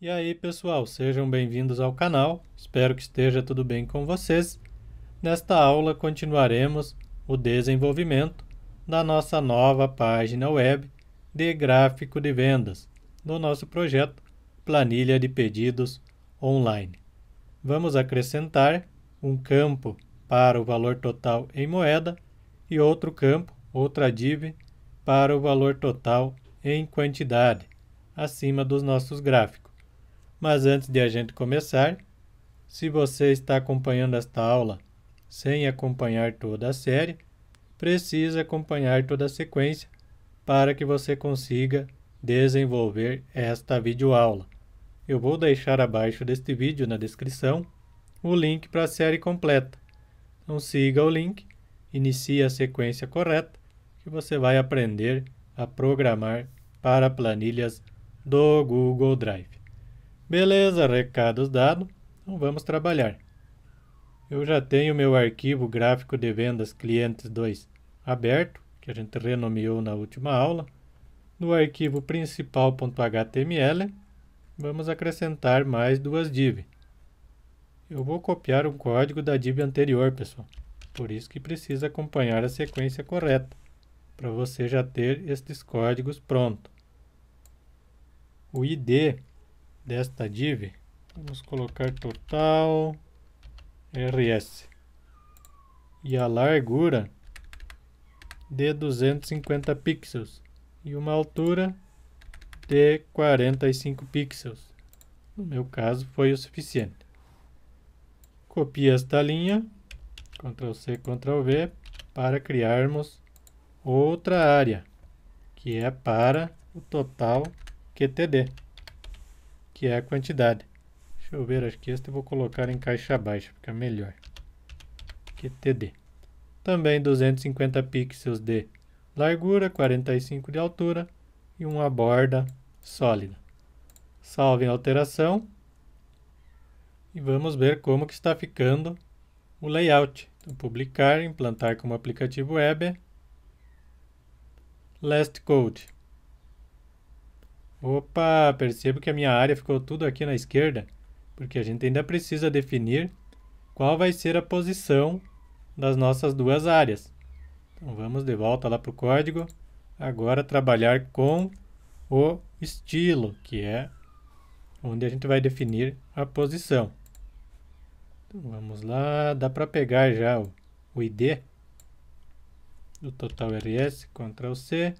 E aí pessoal, sejam bem-vindos ao canal, espero que esteja tudo bem com vocês. Nesta aula continuaremos o desenvolvimento da nossa nova página web de gráfico de vendas do nosso projeto Planilha de Pedidos Online. Vamos acrescentar um campo para o valor total em moeda e outro campo, outra div, para o valor total em quantidade, acima dos nossos gráficos. Mas antes de a gente começar, se você está acompanhando esta aula sem acompanhar toda a série, precisa acompanhar toda a sequência para que você consiga desenvolver esta videoaula. Eu vou deixar abaixo deste vídeo na descrição o link para a série completa. Então siga o link, inicie a sequência correta que você vai aprender a programar para planilhas do Google Drive. Beleza, recados dados, então vamos trabalhar. Eu já tenho meu arquivo gráfico de vendas clientes 2 aberto, que a gente renomeou na última aula. No arquivo principal.html, vamos acrescentar mais duas div. Eu vou copiar o código da div anterior, pessoal. Por isso que precisa acompanhar a sequência correta, para você já ter estes códigos prontos. O ID desta div, vamos colocar total RS e a largura de 250 pixels e uma altura de 45 pixels. No meu caso foi o suficiente. Copie esta linha, Ctrl C, Ctrl V, para criarmos outra área, que é para o total QTD que é a quantidade. Deixa eu ver, acho que este eu vou colocar em caixa baixa, fica melhor. QTD. É Também 250 pixels de largura, 45 de altura e uma borda sólida. Salve a alteração. E vamos ver como que está ficando o layout. Então, publicar, implantar como aplicativo web. Last Code. Opa, percebo que a minha área ficou tudo aqui na esquerda, porque a gente ainda precisa definir qual vai ser a posição das nossas duas áreas. Então vamos de volta lá para o código. Agora trabalhar com o estilo, que é onde a gente vai definir a posição. Então, vamos lá, dá para pegar já o, o ID do total RS, Ctrl C,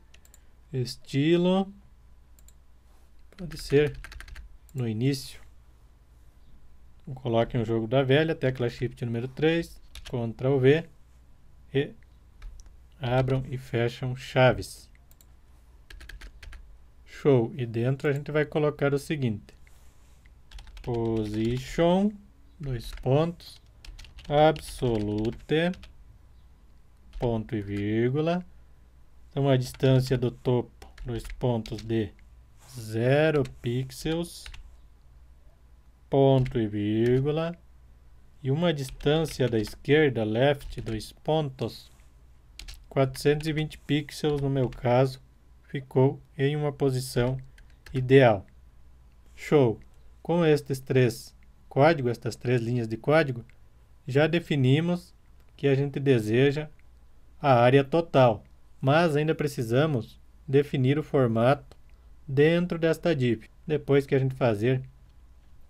estilo, Pode ser no início. Coloquem o jogo da velha, tecla Shift número 3, Ctrl V e abram e fecham chaves. Show. E dentro a gente vai colocar o seguinte. Position, dois pontos, absolute, ponto e vírgula. Então a distância do topo, dois pontos de zero pixels, ponto e vírgula, e uma distância da esquerda, left, dois pontos, 420 pixels no meu caso, ficou em uma posição ideal. Show! Com estes três códigos, estas três linhas de código, já definimos que a gente deseja a área total, mas ainda precisamos definir o formato dentro desta div. Depois que a gente fazer,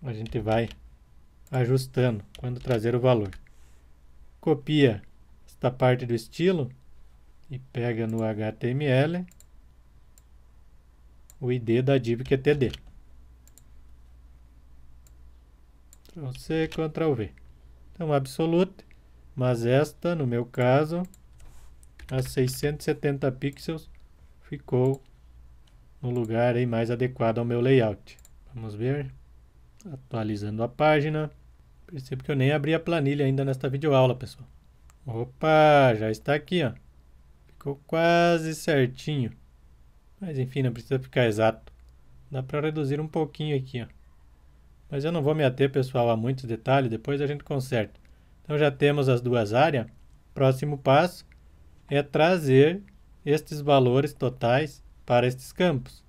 a gente vai ajustando quando trazer o valor. Copia esta parte do estilo e pega no HTML o ID da div que é TD. Ctrl C, Ctrl V. Então, absolute, mas esta, no meu caso, a 670 pixels ficou no lugar aí mais adequado ao meu layout. Vamos ver, atualizando a página. Percebo que eu nem abri a planilha ainda nesta videoaula, pessoal. Opa, já está aqui, ó. Ficou quase certinho. Mas enfim, não precisa ficar exato. Dá para reduzir um pouquinho aqui, ó. Mas eu não vou me ater, pessoal, a muitos detalhes, depois a gente conserta. Então já temos as duas áreas. Próximo passo é trazer estes valores totais para estes campos.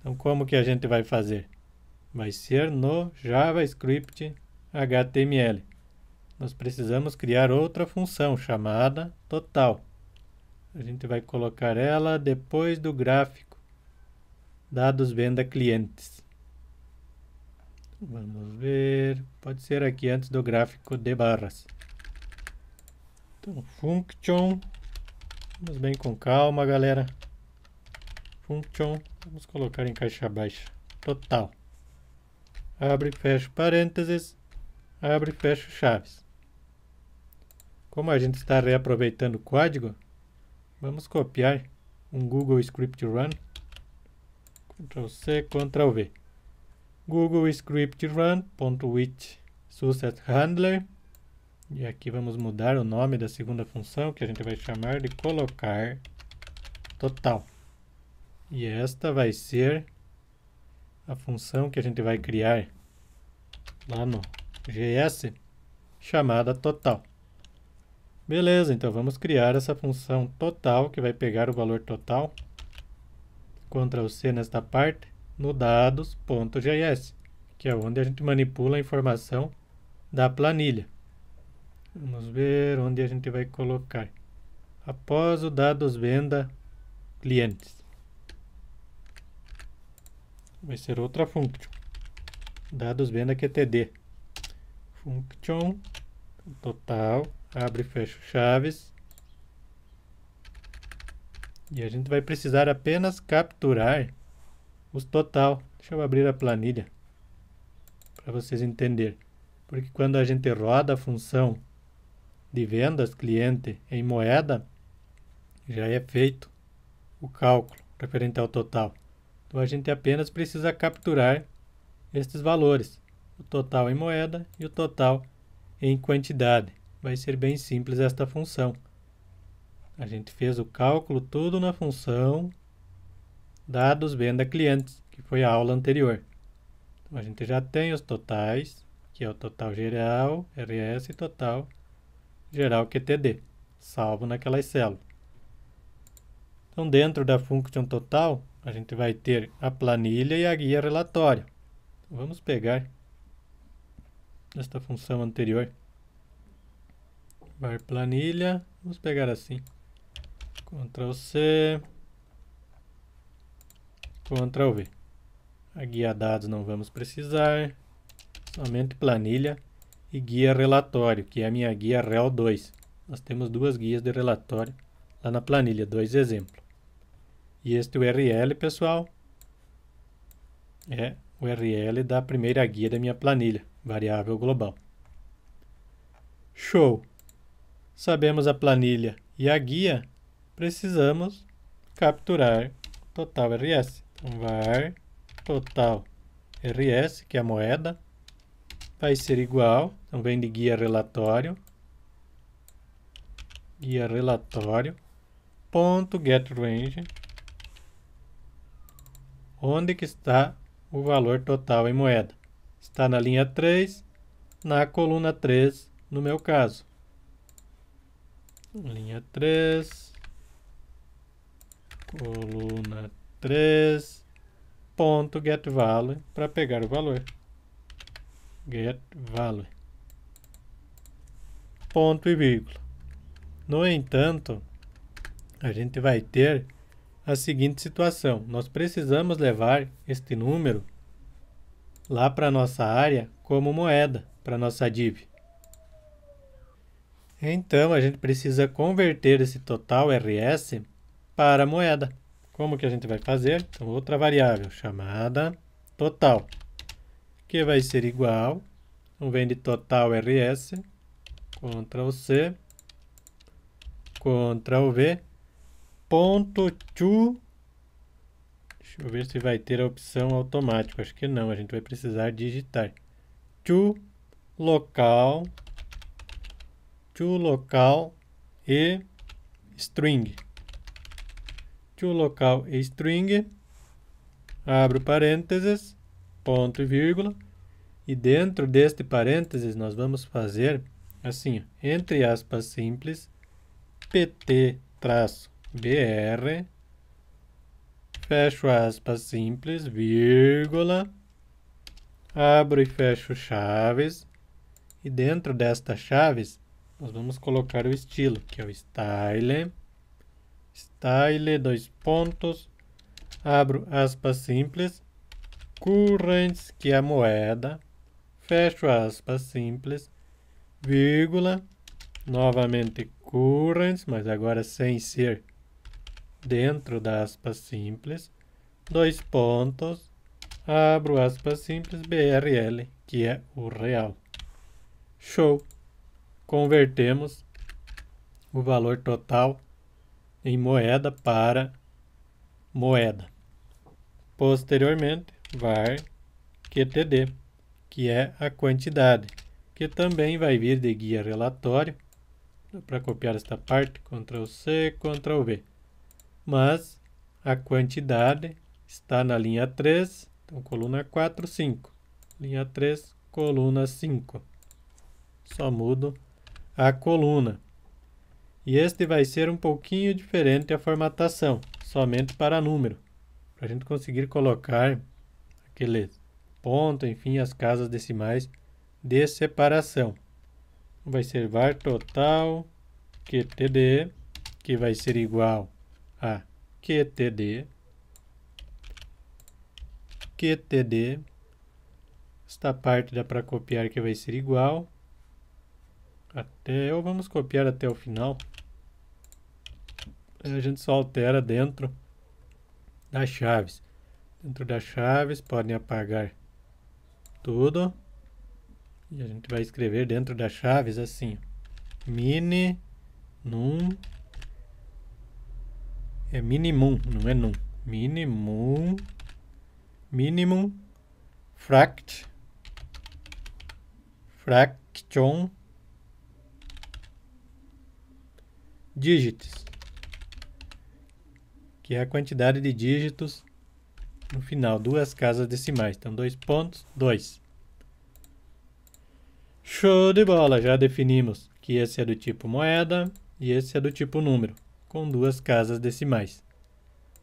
Então, como que a gente vai fazer? Vai ser no JavaScript HTML. Nós precisamos criar outra função chamada total. A gente vai colocar ela depois do gráfico dados venda clientes. Vamos ver, pode ser aqui antes do gráfico de barras. Então, function, vamos bem com calma, galera function, vamos colocar em caixa baixa, total. Abre, fecha parênteses, abre, fecha chaves. Como a gente está reaproveitando o código, vamos copiar um Google Script Run, Ctrl C, Ctrl V. Google Script which success handler e aqui vamos mudar o nome da segunda função que a gente vai chamar de colocar total. E esta vai ser a função que a gente vai criar lá no GS, chamada total. Beleza, então vamos criar essa função total, que vai pegar o valor total, Ctrl C nesta parte, no dados.js, que é onde a gente manipula a informação da planilha. Vamos ver onde a gente vai colocar. Após o dados venda clientes vai ser outra function. Dados venda QTD. Function total, abre e fecha chaves. E a gente vai precisar apenas capturar os total. Deixa eu abrir a planilha para vocês entenderem. Porque quando a gente roda a função de vendas cliente em moeda, já é feito o cálculo referente ao total. Então a gente apenas precisa capturar estes valores, o total em moeda e o total em quantidade. Vai ser bem simples esta função. A gente fez o cálculo tudo na função dados venda clientes, que foi a aula anterior. Então a gente já tem os totais, que é o total geral, RS e total geral QTD, salvo naquelas células. Então dentro da function total, a gente vai ter a planilha e a guia relatório. Vamos pegar esta função anterior. Var planilha, vamos pegar assim. Ctrl C, Ctrl V. A guia dados não vamos precisar, somente planilha e guia relatório, que é a minha guia REL 2. Nós temos duas guias de relatório lá na planilha, dois exemplos. E este URL, pessoal, é o URL da primeira guia da minha planilha, variável global. Show! Sabemos a planilha e a guia, precisamos capturar total RS. Então, var total RS, que é a moeda, vai ser igual, então vem de guia relatório, guia relatório, ponto get range, onde que está o valor total em moeda. Está na linha 3, na coluna 3, no meu caso. Linha 3, coluna 3, ponto get para pegar o valor. GetValue. Ponto e vírgula. No entanto, a gente vai ter a seguinte situação: nós precisamos levar este número lá para a nossa área como moeda para nossa div. Então a gente precisa converter esse total RS para moeda. Como que a gente vai fazer? Então, outra variável chamada total, que vai ser igual, então vem de total RS, Ctrl C, Ctrl V, ponto to Deixa eu ver se vai ter a opção automática. Acho que não, a gente vai precisar digitar. To local to local e string. To local e string. Abro parênteses, ponto e vírgula. E dentro deste parênteses nós vamos fazer assim, entre aspas simples, pt traço br, fecho aspas simples, vírgula, abro e fecho chaves, e dentro desta chaves, nós vamos colocar o estilo, que é o style, style, dois pontos, abro aspas simples, currents, que é a moeda, fecho aspas simples, vírgula, novamente currents, mas agora sem ser dentro da aspa simples, dois pontos, abro aspa simples, BRL, que é o real. Show! Convertemos o valor total em moeda para moeda. Posteriormente, var QTD, que é a quantidade, que também vai vir de guia relatório. Para copiar esta parte, Ctrl C, Ctrl V mas a quantidade está na linha 3, então coluna 4, 5. Linha 3, coluna 5. Só mudo a coluna. E este vai ser um pouquinho diferente a formatação, somente para número. Para a gente conseguir colocar aquele ponto, enfim, as casas decimais de separação. Vai ser var total QTD, que vai ser igual a QTD, QTD, esta parte dá para copiar que vai ser igual, até, ou vamos copiar até o final, a gente só altera dentro das chaves. Dentro das chaves, podem apagar tudo. E a gente vai escrever dentro das chaves assim, mini num é minimum, não é num. Minimum. Minimum. Fract. Fraction. Dígitos. Que é a quantidade de dígitos no final. Duas casas decimais. Então, dois pontos, dois. Show de bola! Já definimos que esse é do tipo moeda e esse é do tipo número com duas casas decimais.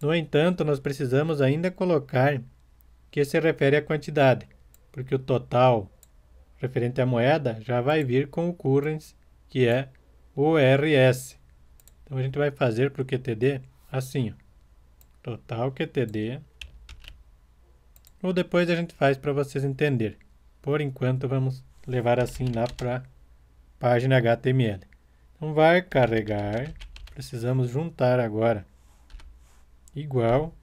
No entanto, nós precisamos ainda colocar que se refere à quantidade, porque o total referente à moeda já vai vir com o currency, que é o RS. Então a gente vai fazer para o QTD assim, ó. total QTD, ou depois a gente faz para vocês entenderem. Por enquanto vamos levar assim lá para a página HTML. Então vai carregar precisamos juntar agora igual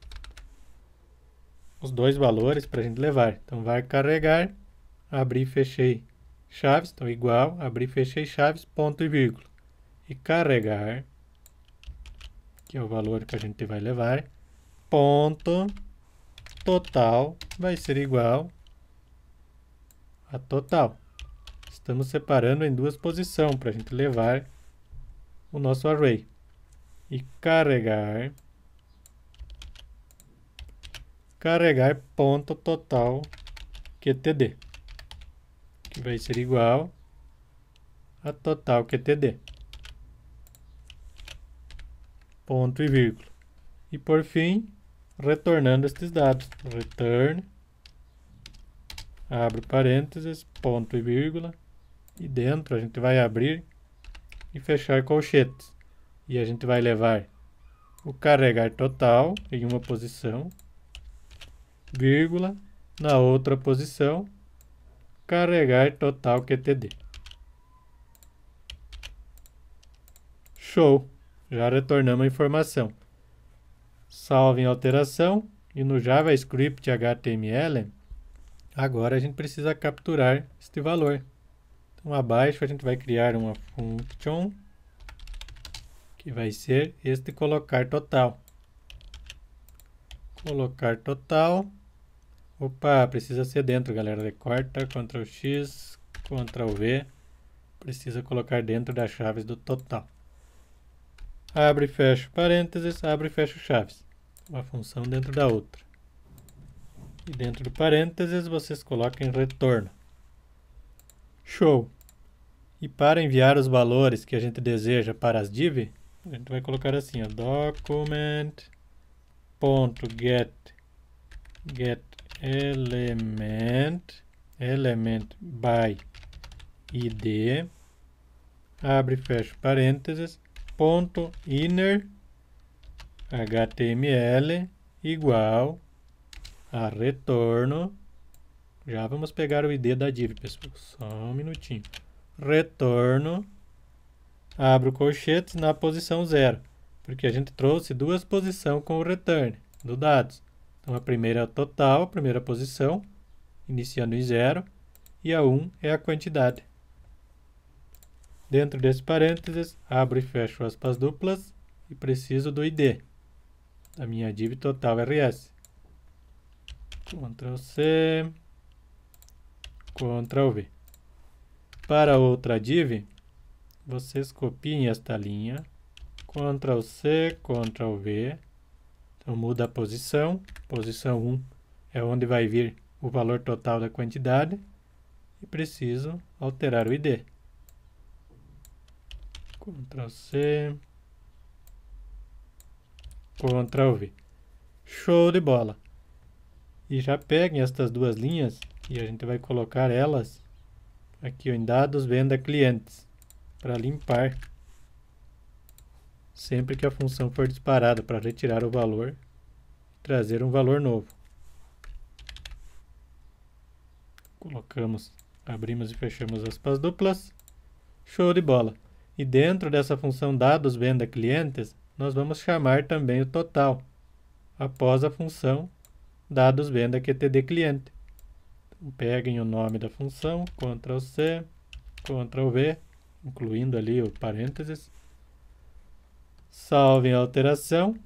os dois valores para a gente levar. Então, vai carregar, abrir, fechei chaves, então igual, abrir, fechei chaves, ponto e vírgula. E carregar, que é o valor que a gente vai levar, ponto, total, vai ser igual a total. Estamos separando em duas posições para a gente levar o nosso array e carregar carregar ponto total QTD que vai ser igual a total QTD ponto e vírgula e por fim retornando estes dados return abre parênteses ponto e vírgula e dentro a gente vai abrir e fechar colchetes e a gente vai levar o carregar total em uma posição, vírgula, na outra posição, carregar total QTD. Show! Já retornamos a informação. Salve em alteração e no JavaScript HTML, agora a gente precisa capturar este valor. Então, abaixo a gente vai criar uma function que vai ser este colocar total. Colocar total. Opa, precisa ser dentro, galera. Recorta, Ctrl X, Ctrl V. Precisa colocar dentro das chaves do total. Abre e fecha parênteses, abre e fecha chaves. Uma função dentro da outra. E dentro do parênteses, vocês colocam retorno. Show! E para enviar os valores que a gente deseja para as div, a gente vai colocar assim, ó, document ponto get get element element by id abre fecha parênteses ponto inner html igual a retorno já vamos pegar o id da div pessoal só um minutinho retorno abro o colchete na posição zero, porque a gente trouxe duas posições com o return do dados. Então a primeira é o total, a primeira posição, iniciando em zero, e a 1 um é a quantidade. Dentro desse parênteses, abro e fecho aspas duplas e preciso do ID da minha div total é RS. Ctrl C, Ctrl V. Para outra div, vocês copiem esta linha, Ctrl C, Ctrl V, então muda a posição, posição 1 é onde vai vir o valor total da quantidade, e preciso alterar o ID. Ctrl C, Ctrl V. Show de bola! E já peguem estas duas linhas e a gente vai colocar elas aqui em dados venda clientes para limpar sempre que a função for disparada para retirar o valor e trazer um valor novo. Colocamos, abrimos e fechamos aspas duplas. Show de bola! E dentro dessa função dados venda clientes, nós vamos chamar também o total após a função dados venda QTD cliente. Então, peguem o nome da função, Ctrl C, Ctrl V, incluindo ali o parênteses. Salve a alteração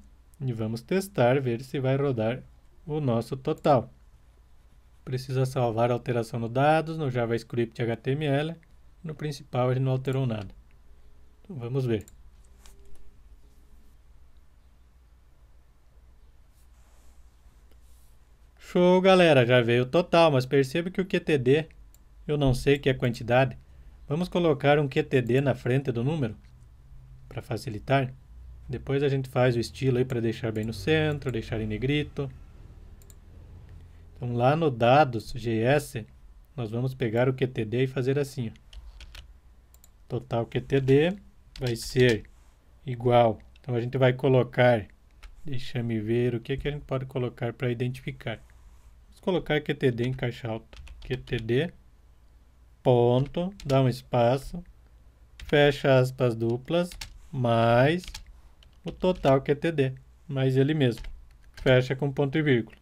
e vamos testar, ver se vai rodar o nosso total. Precisa salvar a alteração no dados, no JavaScript HTML, no principal ele não alterou nada. Então, vamos ver. Show, galera, já veio o total, mas perceba que o QTD, eu não sei que é a quantidade, Vamos colocar um QTD na frente do número para facilitar. Depois a gente faz o estilo aí para deixar bem no centro, deixar em negrito. Então lá no dados GS, nós vamos pegar o QTD e fazer assim. Ó. Total QTD vai ser igual. Então a gente vai colocar, deixa me ver o que, que a gente pode colocar para identificar. Vamos colocar QTD em caixa alta. QTD ponto, dá um espaço, fecha aspas duplas, mais o total que é TD, mais ele mesmo. Fecha com ponto e vírgula.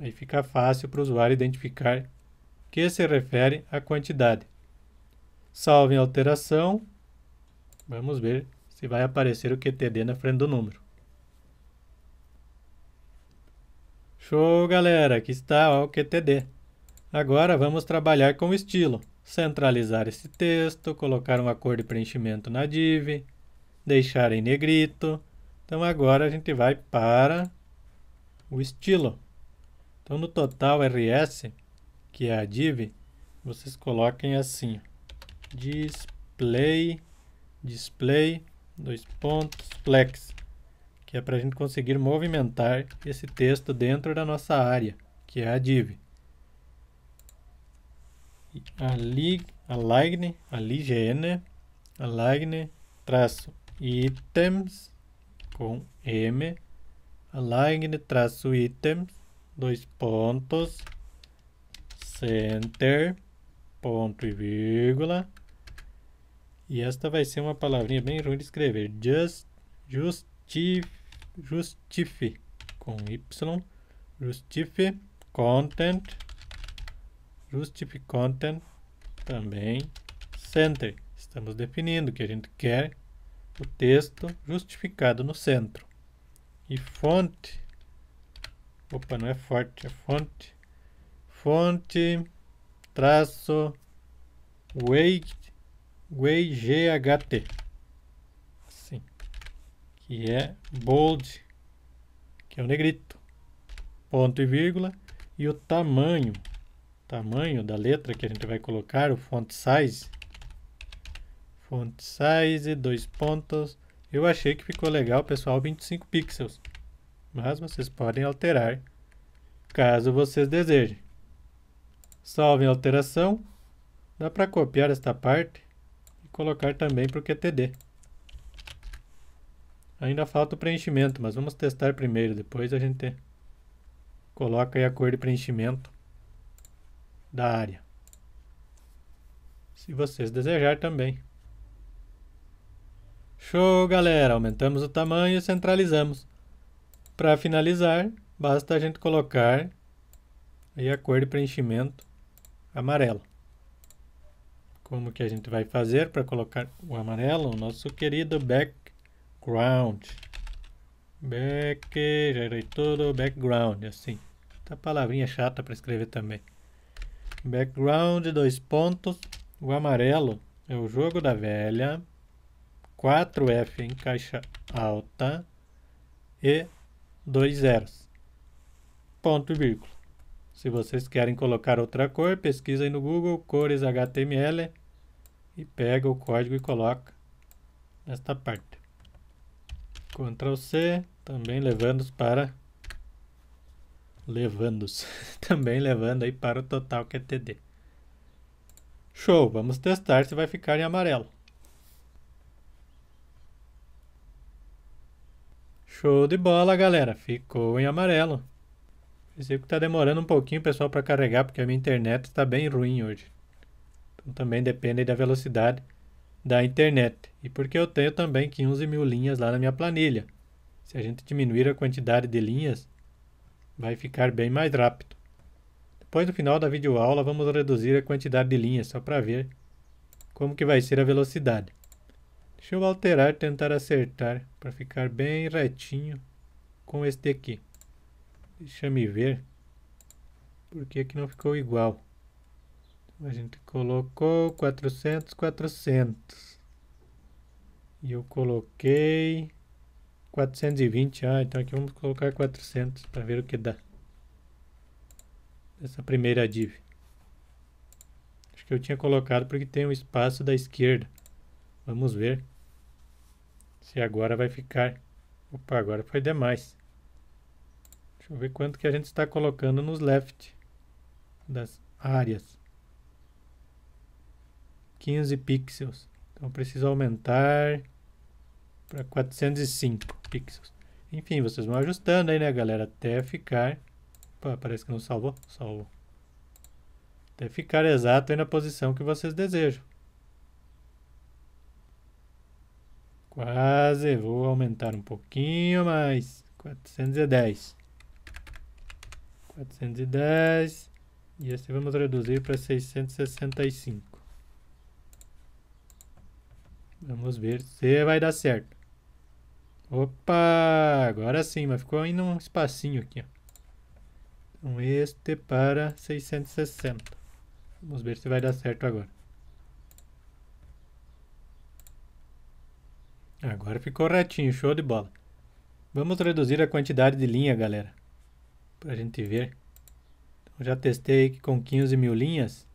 Aí fica fácil para o usuário identificar que se refere à quantidade. Salve em alteração. Vamos ver se vai aparecer o QTD é na frente do número. Show, galera! Aqui está ó, o QTD. Agora vamos trabalhar com o estilo. Centralizar esse texto, colocar uma cor de preenchimento na div, deixar em negrito. Então agora a gente vai para o estilo. Então no total RS, que é a div, vocês coloquem assim: display display dois pontos flex, que é para a gente conseguir movimentar esse texto dentro da nossa área, que é a div align aligne, aligne, traço, items com M, align traço, items, dois pontos, center, ponto e vírgula, e esta vai ser uma palavrinha bem ruim de escrever, just, justif, justif, com Y, justif, content, Rust content também center. Estamos definindo que a gente quer o texto justificado no centro. E fonte, opa, não é forte, é fonte, fonte, traço, weight, weight GHT, assim, que é bold, que é o negrito, ponto e vírgula, e o tamanho, tamanho da letra que a gente vai colocar, o font size. Font size, dois pontos. Eu achei que ficou legal, pessoal, 25 pixels. Mas vocês podem alterar caso vocês desejem. Salve a alteração. Dá para copiar esta parte e colocar também para o QTD. Ainda falta o preenchimento, mas vamos testar primeiro, depois a gente coloca a cor de preenchimento da área. Se vocês desejar também. Show, galera! Aumentamos o tamanho e centralizamos. Para finalizar, basta a gente colocar aí a cor de preenchimento amarelo. Como que a gente vai fazer para colocar o amarelo? O nosso querido background. Back, já irei todo background, assim. Essa palavrinha é chata para escrever também. Background, dois pontos. O amarelo é o jogo da velha. 4F em caixa alta. E dois zeros. Ponto e vírgula. Se vocês querem colocar outra cor, pesquisa aí no Google cores HTML e pega o código e coloca nesta parte. Ctrl C, também levando-os para levando-os Também levando aí para o total que é TD. Show, vamos testar se vai ficar em amarelo. Show de bola, galera. Ficou em amarelo. Pensei que está demorando um pouquinho, pessoal, para carregar, porque a minha internet está bem ruim hoje. Então também depende da velocidade da internet. E porque eu tenho também 15 mil linhas lá na minha planilha. Se a gente diminuir a quantidade de linhas, vai ficar bem mais rápido. Depois do final da videoaula, vamos reduzir a quantidade de linhas, só para ver como que vai ser a velocidade. Deixa eu alterar, tentar acertar, para ficar bem retinho com este aqui. Deixa me ver, por que que não ficou igual? A gente colocou 400, 400. E eu coloquei 420, ah, então aqui vamos colocar 400 para ver o que dá. Essa primeira div. Acho que eu tinha colocado porque tem um espaço da esquerda. Vamos ver se agora vai ficar. Opa, agora foi demais. Deixa eu ver quanto que a gente está colocando nos left das áreas. 15 pixels. Então preciso aumentar para 405 pixels. Enfim, vocês vão ajustando aí, né, galera? Até ficar... parece que não salvou. Salvou. Até ficar exato aí na posição que vocês desejam. Quase. Vou aumentar um pouquinho mais. 410. 410. E assim vamos reduzir para 665. Vamos ver se vai dar certo. Opa, agora sim, mas ficou ainda um espacinho aqui. Então este para 660. Vamos ver se vai dar certo agora. Agora ficou retinho, show de bola. Vamos reduzir a quantidade de linha, galera. Pra gente ver. Então, já testei que com 15 mil linhas.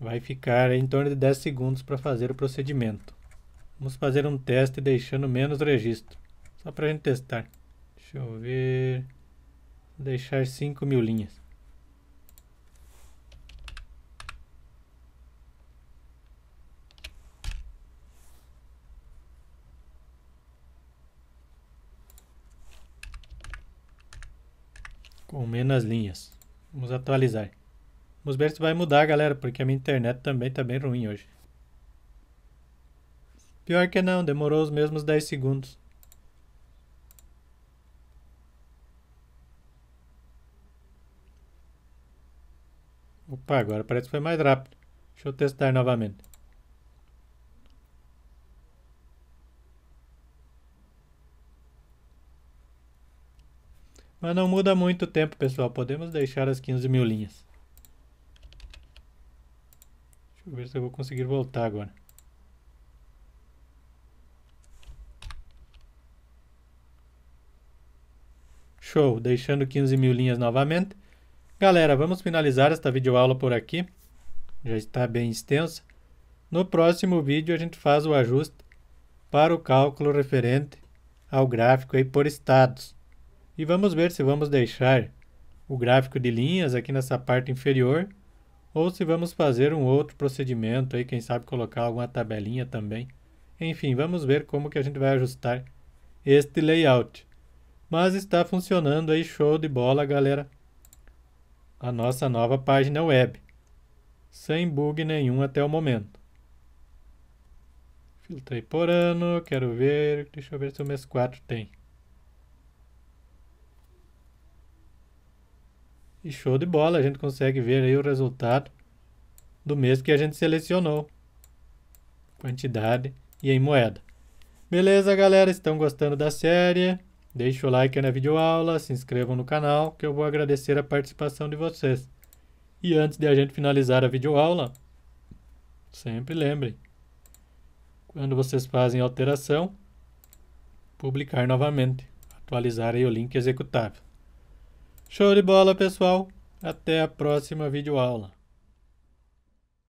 Vai ficar em torno de 10 segundos para fazer o procedimento. Vamos fazer um teste deixando menos registro. Só para a gente testar. Deixa eu ver. Vou deixar 5 mil linhas. Com menos linhas. Vamos atualizar. Vamos ver se vai mudar, galera, porque a minha internet também está bem ruim hoje. Pior que não, demorou os mesmos 10 segundos. Opa, agora parece que foi mais rápido. Deixa eu testar novamente. Mas não muda muito o tempo, pessoal. Podemos deixar as 15 mil linhas. Deixa eu ver se eu vou conseguir voltar agora. Show, deixando 15 mil linhas novamente. Galera, vamos finalizar esta videoaula por aqui. Já está bem extensa. No próximo vídeo a gente faz o ajuste para o cálculo referente ao gráfico aí por estados. E vamos ver se vamos deixar o gráfico de linhas aqui nessa parte inferior ou se vamos fazer um outro procedimento aí, quem sabe colocar alguma tabelinha também. Enfim, vamos ver como que a gente vai ajustar este layout. Mas está funcionando aí, show de bola, galera. A nossa nova página web. Sem bug nenhum até o momento. Filtrei por ano, quero ver, deixa eu ver se o mês 4 tem. E show de bola, a gente consegue ver aí o resultado do mês que a gente selecionou. Quantidade e em moeda. Beleza, galera? Estão gostando da série? Deixe o like na videoaula, se inscrevam no canal, que eu vou agradecer a participação de vocês. E antes de a gente finalizar a videoaula, sempre lembrem, quando vocês fazem alteração, publicar novamente, atualizar aí o link executável. Show de bola, pessoal! Até a próxima videoaula.